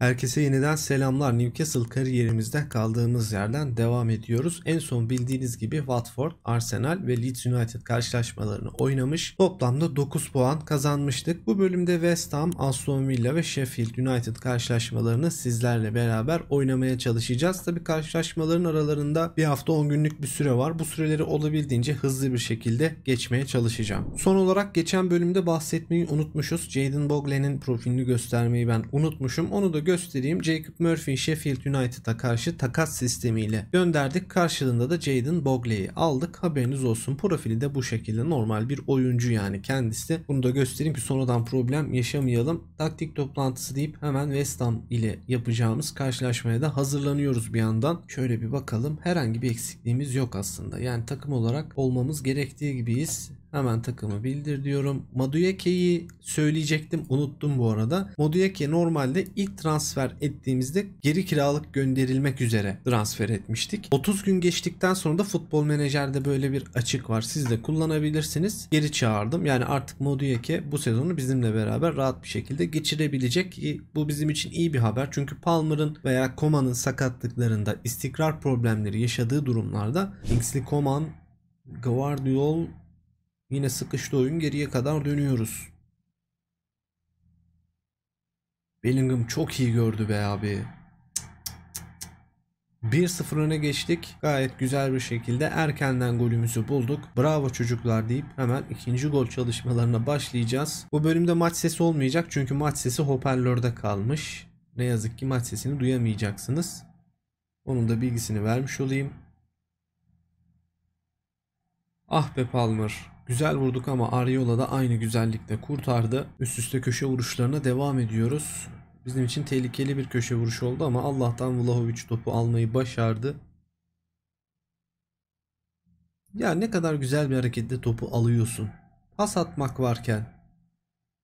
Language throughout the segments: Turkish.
Herkese yeniden selamlar. Newcastle kariyerimizde kaldığımız yerden devam ediyoruz. En son bildiğiniz gibi Watford, Arsenal ve Leeds United karşılaşmalarını oynamış. Toplamda 9 puan kazanmıştık. Bu bölümde West Ham, Aston Villa ve Sheffield United karşılaşmalarını sizlerle beraber oynamaya çalışacağız. Tabi karşılaşmaların aralarında bir hafta 10 günlük bir süre var. Bu süreleri olabildiğince hızlı bir şekilde geçmeye çalışacağım. Son olarak geçen bölümde bahsetmeyi unutmuşuz. Jaden Bogle'nin profilini göstermeyi ben unutmuşum. Onu da göstereyim. Jacob Murphy Sheffield United'a karşı takas sistemiyle gönderdik. Karşılığında da Jaden Bogley'i aldık. Haberiniz olsun. Profili de bu şekilde normal bir oyuncu yani kendisi Bunu da göstereyim ki sonradan problem yaşamayalım. Taktik toplantısı deyip hemen West Ham ile yapacağımız karşılaşmaya da hazırlanıyoruz bir yandan. Şöyle bir bakalım. Herhangi bir eksikliğimiz yok aslında. Yani takım olarak olmamız gerektiği gibiyiz. Hemen takımı bildir diyorum. Maduyake'yi söyleyecektim unuttum bu arada. Maduyake normalde ilk transfer ettiğimizde geri kiralık gönderilmek üzere transfer etmiştik. 30 gün geçtikten sonra da futbol menajerde böyle bir açık var. Siz de kullanabilirsiniz. Geri çağırdım. Yani artık Maduyake bu sezonu bizimle beraber rahat bir şekilde geçirebilecek. Bu bizim için iyi bir haber. Çünkü Palmer'ın veya Koma'nın sakatlıklarında istikrar problemleri yaşadığı durumlarda Kingsley Coman, Guardiola Yine sıkıştı oyun geriye kadar dönüyoruz. Bellingham çok iyi gördü be abi. 1-0 öne geçtik. Gayet güzel bir şekilde erkenden golümüzü bulduk. Bravo çocuklar deyip hemen ikinci gol çalışmalarına başlayacağız. Bu bölümde maç sesi olmayacak çünkü maç sesi hoparlörde kalmış. Ne yazık ki maç sesini duyamayacaksınız. Onun da bilgisini vermiş olayım. Ah be Palmer. Güzel vurduk ama Ariola da aynı güzellikte kurtardı. Üst üste köşe vuruşlarına devam ediyoruz. Bizim için tehlikeli bir köşe vuruşu oldu ama Allah'tan Vlahovic topu almayı başardı. Ya ne kadar güzel bir hareketle topu alıyorsun. Pas atmak varken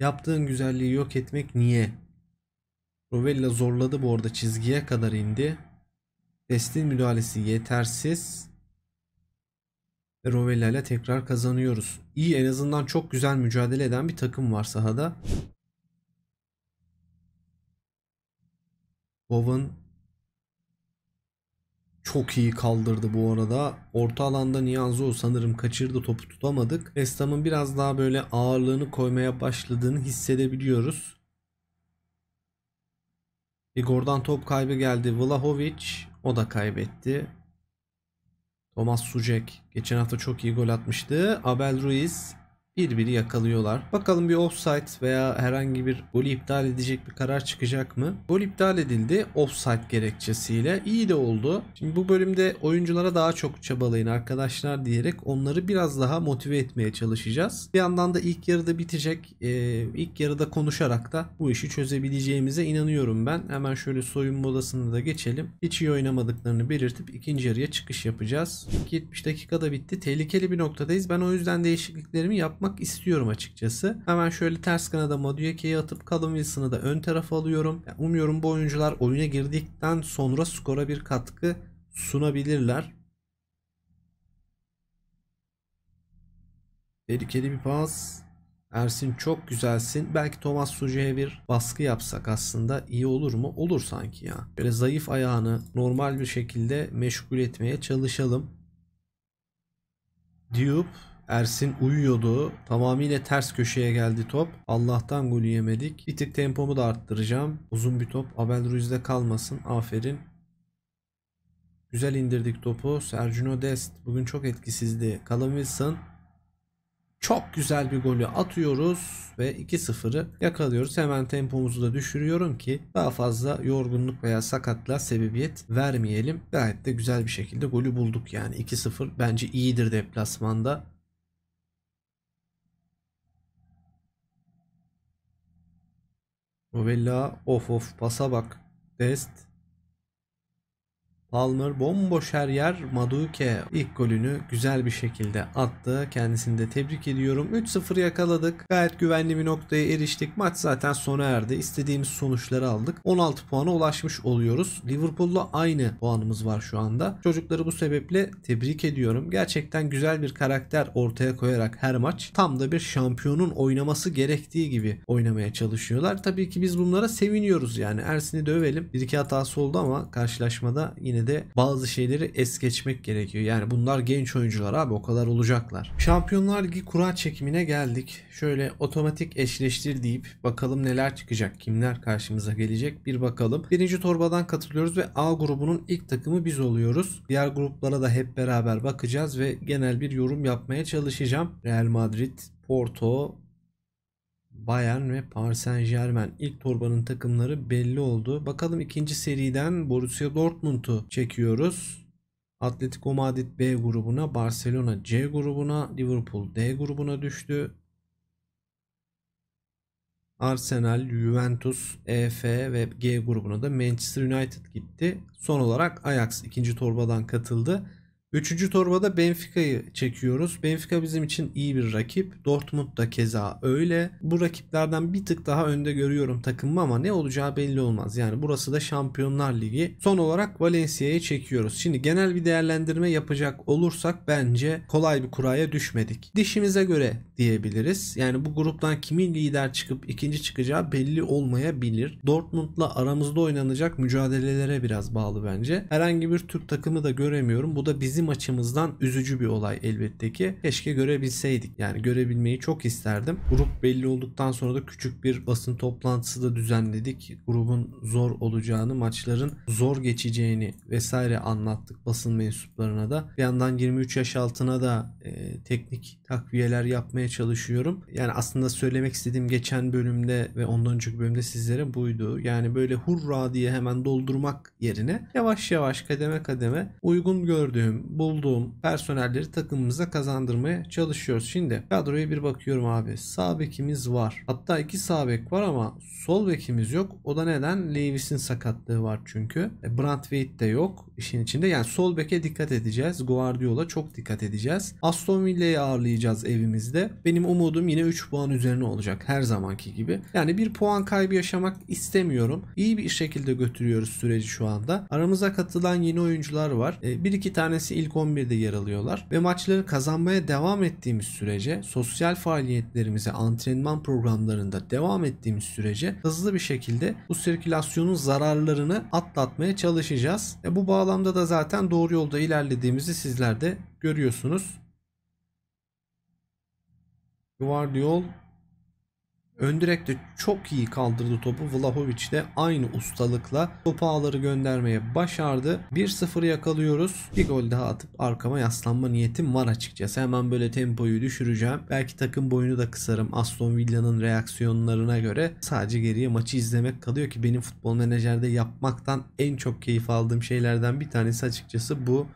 yaptığın güzelliği yok etmek niye? Rovella zorladı bu arada çizgiye kadar indi. Destin müdahalesi yetersiz. Ve Rovella ile tekrar kazanıyoruz. İyi en azından çok güzel mücadele eden bir takım var sahada. Bowen çok iyi kaldırdı bu arada. Orta alanda Nianzo sanırım kaçırdı topu tutamadık. Estam'ın biraz daha böyle ağırlığını koymaya başladığını hissedebiliyoruz. Igor'dan top kaybı geldi. Vlahovic o da kaybetti. Thomas Sucek geçen hafta çok iyi gol atmıştı. Abel Ruiz birbiri yakalıyorlar. Bakalım bir offside veya herhangi bir golü iptal edecek bir karar çıkacak mı? Gol iptal edildi offside gerekçesiyle. İyi de oldu. Şimdi bu bölümde oyunculara daha çok çabalayın arkadaşlar diyerek onları biraz daha motive etmeye çalışacağız. Bir yandan da ilk yarıda bitecek. Ee, ilk yarıda konuşarak da bu işi çözebileceğimize inanıyorum ben. Hemen şöyle soyunma odasını da geçelim. Hiç iyi oynamadıklarını belirtip ikinci yarıya çıkış yapacağız. 70 dakikada bitti. Tehlikeli bir noktadayız. Ben o yüzden değişikliklerimi yapmıyorum yapmak istiyorum açıkçası. Hemen şöyle ters kanada Madueke'ye atıp Callum Wilson'ı da ön tarafa alıyorum. Yani umuyorum bu oyuncular oyuna girdikten sonra skora bir katkı sunabilirler. Tehlikeli bir pas. Ersin çok güzelsin. Belki Thomas Sucek'e bir baskı yapsak aslında iyi olur mu? Olur sanki ya. Böyle zayıf ayağını normal bir şekilde meşgul etmeye çalışalım. Diop Ersin uyuyordu. Tamamıyla ters köşeye geldi top. Allah'tan golü yemedik. Bir tık tempomu da arttıracağım. Uzun bir top. Abel Ruiz'de kalmasın. Aferin. Güzel indirdik topu. Sergio Dest bugün çok etkisizdi. Callum Wilson çok güzel bir golü atıyoruz ve 2-0'ı yakalıyoruz. Hemen tempomuzu da düşürüyorum ki daha fazla yorgunluk veya sakatla sebebiyet vermeyelim. Gayet de güzel bir şekilde golü bulduk yani 2-0 bence iyidir deplasmanda. Rovella of of pasa bak. Dest. Palmer bomboş her yer Maduke ilk golünü güzel bir şekilde attı. Kendisini de tebrik ediyorum. 3-0 yakaladık. Gayet güvenli bir noktaya eriştik. Maç zaten sona erdi. İstediğimiz sonuçları aldık. 16 puana ulaşmış oluyoruz. Liverpool'la aynı puanımız var şu anda. Çocukları bu sebeple tebrik ediyorum. Gerçekten güzel bir karakter ortaya koyarak her maç tam da bir şampiyonun oynaması gerektiği gibi oynamaya çalışıyorlar. Tabii ki biz bunlara seviniyoruz yani. Ersin'i dövelim. Bir iki hatası oldu ama karşılaşmada yine yine de bazı şeyleri es geçmek gerekiyor. Yani bunlar genç oyuncular abi o kadar olacaklar. Şampiyonlar Ligi kura çekimine geldik. Şöyle otomatik eşleştir deyip bakalım neler çıkacak. Kimler karşımıza gelecek bir bakalım. Birinci torbadan katılıyoruz ve A grubunun ilk takımı biz oluyoruz. Diğer gruplara da hep beraber bakacağız ve genel bir yorum yapmaya çalışacağım. Real Madrid, Porto, Bayern ve Paris Saint Germain ilk torbanın takımları belli oldu. Bakalım ikinci seriden Borussia Dortmund'u çekiyoruz. Atletico Madrid B grubuna, Barcelona C grubuna, Liverpool D grubuna düştü. Arsenal, Juventus, EF ve G grubuna da Manchester United gitti. Son olarak Ajax ikinci torbadan katıldı. Üçüncü torbada Benfica'yı çekiyoruz. Benfica bizim için iyi bir rakip. Dortmund da keza öyle. Bu rakiplerden bir tık daha önde görüyorum takımımı ama ne olacağı belli olmaz. Yani burası da Şampiyonlar Ligi. Son olarak Valencia'yı çekiyoruz. Şimdi genel bir değerlendirme yapacak olursak bence kolay bir kuraya düşmedik. Dişimize göre diyebiliriz. Yani bu gruptan kimin lider çıkıp ikinci çıkacağı belli olmayabilir. Dortmund'la aramızda oynanacak mücadelelere biraz bağlı bence. Herhangi bir Türk takımı da göremiyorum. Bu da bizim bizim açımızdan üzücü bir olay elbette ki. Keşke görebilseydik. Yani görebilmeyi çok isterdim. Grup belli olduktan sonra da küçük bir basın toplantısı da düzenledik. Grubun zor olacağını, maçların zor geçeceğini vesaire anlattık basın mensuplarına da. Bir yandan 23 yaş altına da e, teknik takviyeler yapmaya çalışıyorum. Yani aslında söylemek istediğim geçen bölümde ve ondan önceki bölümde sizlere buydu. Yani böyle hurra diye hemen doldurmak yerine yavaş yavaş kademe kademe uygun gördüğüm bulduğum personelleri takımımıza kazandırmaya çalışıyoruz. Şimdi kadroya bir bakıyorum abi. Sağ bekimiz var. Hatta iki sağ bek var ama sol bekimiz yok. O da neden? Levis'in sakatlığı var çünkü. E, Brant Wade de yok işin içinde. Yani sol beke dikkat edeceğiz. Guardiola çok dikkat edeceğiz. Aston Villa'yı ağırlayacağız evimizde. Benim umudum yine 3 puan üzerine olacak her zamanki gibi. Yani bir puan kaybı yaşamak istemiyorum. İyi bir şekilde götürüyoruz süreci şu anda. Aramıza katılan yeni oyuncular var. E, bir iki tanesi ilk 11'de yer alıyorlar ve maçları kazanmaya devam ettiğimiz sürece sosyal faaliyetlerimize antrenman programlarında devam ettiğimiz sürece hızlı bir şekilde bu sirkülasyonun zararlarını atlatmaya çalışacağız. E bu bağlamda da zaten doğru yolda ilerlediğimizi sizler de görüyorsunuz. Guardiol Ön direkte çok iyi kaldırdı topu. Vlahovic de aynı ustalıkla topu ağları göndermeye başardı. 1-0 yakalıyoruz. Bir gol daha atıp arkama yaslanma niyetim var açıkçası. Hemen böyle tempoyu düşüreceğim. Belki takım boyunu da kısarım. Aston Villa'nın reaksiyonlarına göre sadece geriye maçı izlemek kalıyor ki benim futbol menajerde yapmaktan en çok keyif aldığım şeylerden bir tanesi açıkçası bu.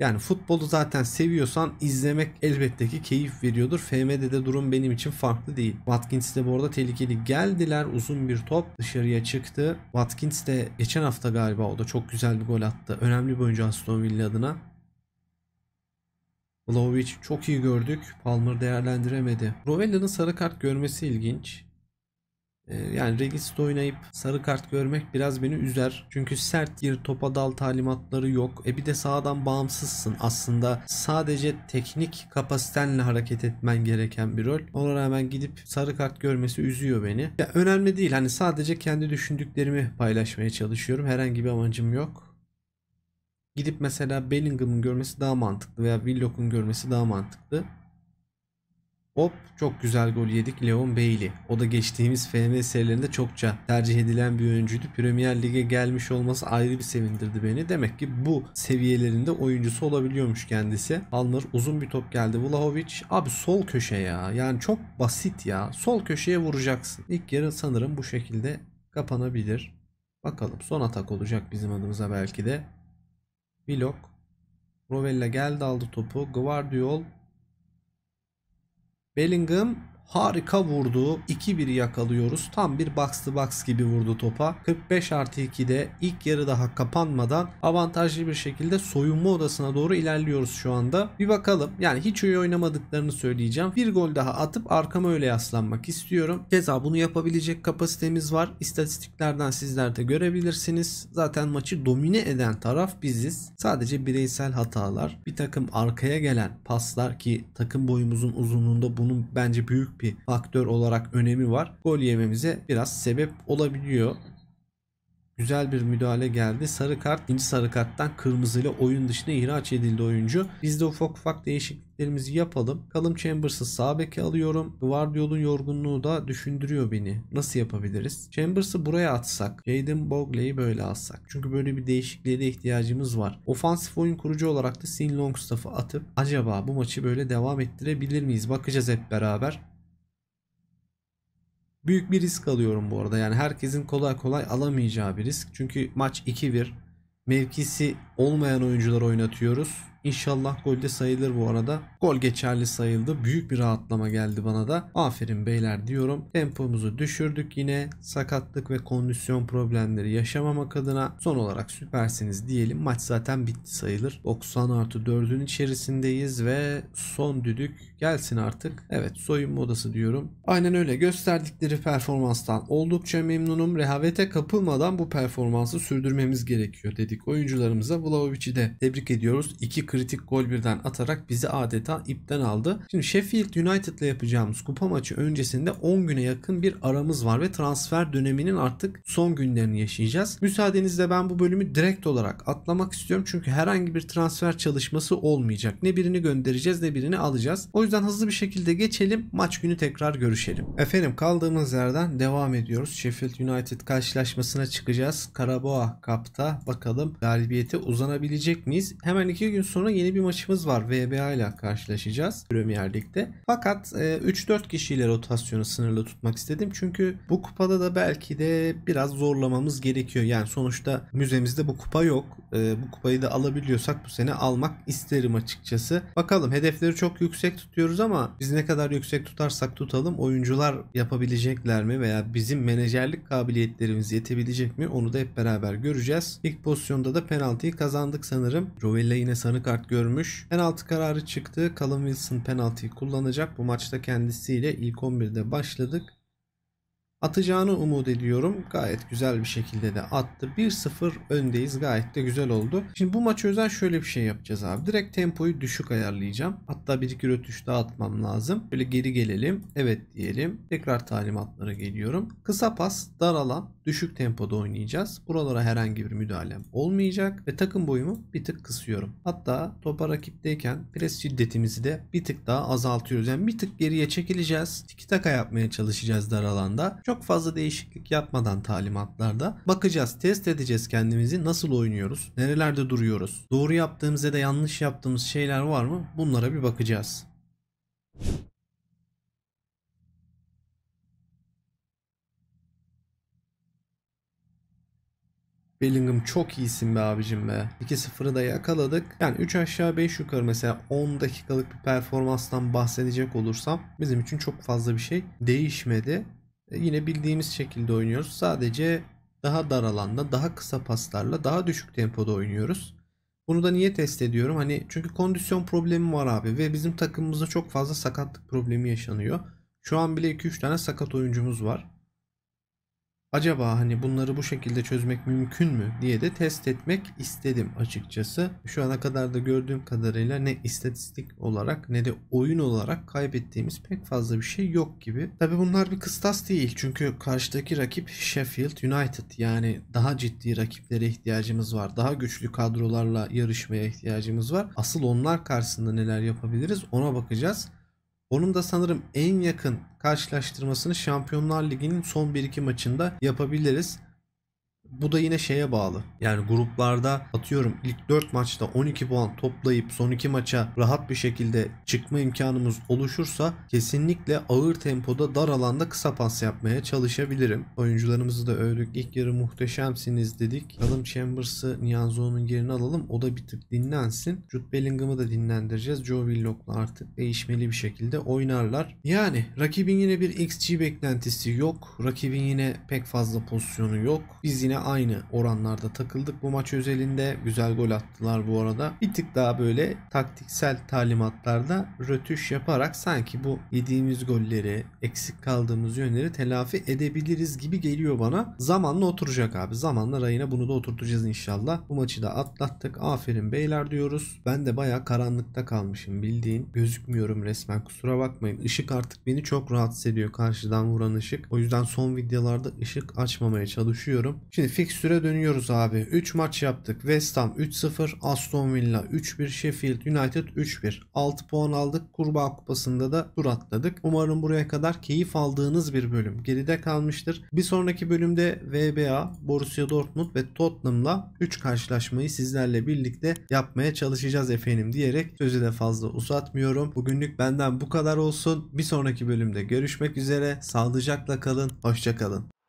Yani futbolu zaten seviyorsan izlemek elbette ki keyif veriyordur. FM'de de durum benim için farklı değil. Watkins de bu arada tehlikeli geldiler. Uzun bir top dışarıya çıktı. Watkins de geçen hafta galiba o da çok güzel bir gol attı. Önemli bir oyuncu Aston Villa adına. Vlaovic çok iyi gördük. Palmer değerlendiremedi. Rovella'nın sarı kart görmesi ilginç. Ee, yani Regis'te oynayıp sarı kart görmek biraz beni üzer. Çünkü sert bir topa dal talimatları yok. E bir de sağdan bağımsızsın aslında. Sadece teknik kapasitenle hareket etmen gereken bir rol. Ona rağmen gidip sarı kart görmesi üzüyor beni. Ya önemli değil. Hani sadece kendi düşündüklerimi paylaşmaya çalışıyorum. Herhangi bir amacım yok gidip mesela Bellingham'ın görmesi daha mantıklı veya Willock'un görmesi daha mantıklı. Hop çok güzel gol yedik Leon Bailey. O da geçtiğimiz FM serilerinde çokça tercih edilen bir oyuncuydu. Premier Lig'e gelmiş olması ayrı bir sevindirdi beni. Demek ki bu seviyelerinde oyuncusu olabiliyormuş kendisi. Palmer uzun bir top geldi Vlahovic. Abi sol köşe ya. Yani çok basit ya. Sol köşeye vuracaksın. İlk yarı sanırım bu şekilde kapanabilir. Bakalım son atak olacak bizim adımıza belki de. Bilok. Rovella geldi aldı topu. Guardiol Bellingham harika vurdu. 2-1 yakalıyoruz. Tam bir box to box gibi vurdu topa. 45 artı 2'de ilk yarı daha kapanmadan avantajlı bir şekilde soyunma odasına doğru ilerliyoruz şu anda. Bir bakalım. Yani hiç iyi oynamadıklarını söyleyeceğim. Bir gol daha atıp arkama öyle yaslanmak istiyorum. Keza bunu yapabilecek kapasitemiz var. İstatistiklerden sizler de görebilirsiniz. Zaten maçı domine eden taraf biziz. Sadece bireysel hatalar, bir takım arkaya gelen paslar ki takım boyumuzun uzunluğunda bunun bence büyük bir faktör olarak önemi var. Gol yememize biraz sebep olabiliyor. Güzel bir müdahale geldi. Sarı kart, ikinci sarı karttan kırmızıyla oyun dışına ihraç edildi oyuncu. Biz de ufak ufak değişikliklerimizi yapalım. Kalım Chambers'ı sağ beke alıyorum. Guardiol'un yorgunluğu da düşündürüyor beni. Nasıl yapabiliriz? Chambers'ı buraya atsak. Jaden Bogley'i böyle alsak. Çünkü böyle bir değişikliğe de ihtiyacımız var. Ofansif oyun kurucu olarak da Sin Longstaff'ı atıp acaba bu maçı böyle devam ettirebilir miyiz? Bakacağız hep beraber. Büyük bir risk alıyorum bu arada. Yani herkesin kolay kolay alamayacağı bir risk. Çünkü maç 2-1. Mevkisi olmayan oyuncular oynatıyoruz. İnşallah gol de sayılır bu arada. Gol geçerli sayıldı. Büyük bir rahatlama geldi bana da. Aferin beyler diyorum. Tempomuzu düşürdük yine. Sakatlık ve kondisyon problemleri yaşamamak adına son olarak süpersiniz diyelim. Maç zaten bitti sayılır. 90 artı 4'ün içerisindeyiz ve son düdük gelsin artık. Evet soyunma odası diyorum. Aynen öyle gösterdikleri performanstan oldukça memnunum. Rehavete kapılmadan bu performansı sürdürmemiz gerekiyor dedik. Oyuncularımıza Vlaovic'i de tebrik ediyoruz. 2 kritik gol birden atarak bizi adeta ipten aldı. Şimdi Sheffield United'la yapacağımız kupa maçı öncesinde 10 güne yakın bir aramız var ve transfer döneminin artık son günlerini yaşayacağız. Müsaadenizle ben bu bölümü direkt olarak atlamak istiyorum çünkü herhangi bir transfer çalışması olmayacak. Ne birini göndereceğiz ne birini alacağız. O yüzden hızlı bir şekilde geçelim. Maç günü tekrar görüşelim. Efendim kaldığımız yerden devam ediyoruz. Sheffield United karşılaşmasına çıkacağız. Karaboğa kapta bakalım galibiyete uzanabilecek miyiz? Hemen iki gün sonra sonra yeni bir maçımız var. VBA ile karşılaşacağız Premier Lig'de. Fakat 3-4 e, kişiyle rotasyonu sınırlı tutmak istedim. Çünkü bu kupada da belki de biraz zorlamamız gerekiyor. Yani sonuçta müzemizde bu kupa yok. E, bu kupayı da alabiliyorsak bu sene almak isterim açıkçası. Bakalım hedefleri çok yüksek tutuyoruz ama biz ne kadar yüksek tutarsak tutalım oyuncular yapabilecekler mi veya bizim menajerlik kabiliyetlerimiz yetebilecek mi onu da hep beraber göreceğiz. İlk pozisyonda da penaltıyı kazandık sanırım. Rovella yine sanık kart görmüş. Penaltı kararı çıktı. Callum Wilson penaltıyı kullanacak. Bu maçta kendisiyle ilk 11'de başladık. Atacağını umut ediyorum. Gayet güzel bir şekilde de attı. 1-0 öndeyiz. Gayet de güzel oldu. Şimdi bu maçı özel şöyle bir şey yapacağız abi. Direkt tempoyu düşük ayarlayacağım. Hatta 1-2 rötuş daha atmam lazım. Böyle geri gelelim. Evet diyelim. Tekrar talimatlara geliyorum. Kısa pas, dar alan, düşük tempoda oynayacağız. Buralara herhangi bir müdahalem olmayacak. Ve takım boyumu bir tık kısıyorum. Hatta topa rakipteyken pres şiddetimizi de bir tık daha azaltıyoruz. Yani bir tık geriye çekileceğiz. Tiki taka yapmaya çalışacağız dar alanda. Çok çok fazla değişiklik yapmadan talimatlarda bakacağız, test edeceğiz kendimizi. Nasıl oynuyoruz? Nerelerde duruyoruz? Doğru yaptığımız ya da yanlış yaptığımız şeyler var mı? Bunlara bir bakacağız. Bellingham çok iyisin be abicim be. 2-0'ı da yakaladık. Yani 3 aşağı 5 yukarı mesela 10 dakikalık bir performanstan bahsedecek olursam bizim için çok fazla bir şey değişmedi. E, yine bildiğimiz şekilde oynuyoruz. Sadece daha dar alanda, daha kısa paslarla, daha düşük tempoda oynuyoruz. Bunu da niye test ediyorum? Hani çünkü kondisyon problemi var abi ve bizim takımımızda çok fazla sakatlık problemi yaşanıyor. Şu an bile 2-3 tane sakat oyuncumuz var acaba hani bunları bu şekilde çözmek mümkün mü diye de test etmek istedim açıkçası. Şu ana kadar da gördüğüm kadarıyla ne istatistik olarak ne de oyun olarak kaybettiğimiz pek fazla bir şey yok gibi. Tabi bunlar bir kıstas değil çünkü karşıdaki rakip Sheffield United yani daha ciddi rakiplere ihtiyacımız var. Daha güçlü kadrolarla yarışmaya ihtiyacımız var. Asıl onlar karşısında neler yapabiliriz ona bakacağız. Onun da sanırım en yakın karşılaştırmasını Şampiyonlar Ligi'nin son 1-2 maçında yapabiliriz. Bu da yine şeye bağlı. Yani gruplarda atıyorum ilk 4 maçta 12 puan toplayıp son 2 maça rahat bir şekilde çıkma imkanımız oluşursa kesinlikle ağır tempoda dar alanda kısa pas yapmaya çalışabilirim. Oyuncularımızı da övdük. İlk yarı muhteşemsiniz dedik. Alım Chambers'ı Nianzo'nun yerine alalım. O da bir tık dinlensin. Jude Bellingham'ı da dinlendireceğiz. Joe Willock'la artık değişmeli bir şekilde oynarlar. Yani rakibin yine bir XG beklentisi yok. Rakibin yine pek fazla pozisyonu yok. Biz yine aynı oranlarda takıldık bu maç özelinde. Güzel gol attılar bu arada. Bir tık daha böyle taktiksel talimatlarda rötuş yaparak sanki bu yediğimiz golleri, eksik kaldığımız yönleri telafi edebiliriz gibi geliyor bana. Zamanla oturacak abi. Zamanla rayına bunu da oturtacağız inşallah. Bu maçı da atlattık. Aferin beyler diyoruz. Ben de baya karanlıkta kalmışım bildiğin. Gözükmüyorum resmen kusura bakmayın. Işık artık beni çok rahatsız ediyor karşıdan vuran ışık. O yüzden son videolarda ışık açmamaya çalışıyorum. Şimdi fikstüre dönüyoruz abi. 3 maç yaptık. West Ham 3-0, Aston Villa 3-1, Sheffield United 3-1. 6 puan aldık. Kurbağa Kupası'nda da tur atladık. Umarım buraya kadar keyif aldığınız bir bölüm geride kalmıştır. Bir sonraki bölümde VBA, Borussia Dortmund ve Tottenham'la 3 karşılaşmayı sizlerle birlikte yapmaya çalışacağız efendim diyerek sözü de fazla uzatmıyorum. Bugünlük benden bu kadar olsun. Bir sonraki bölümde görüşmek üzere. Sağlıcakla kalın. Hoşçakalın.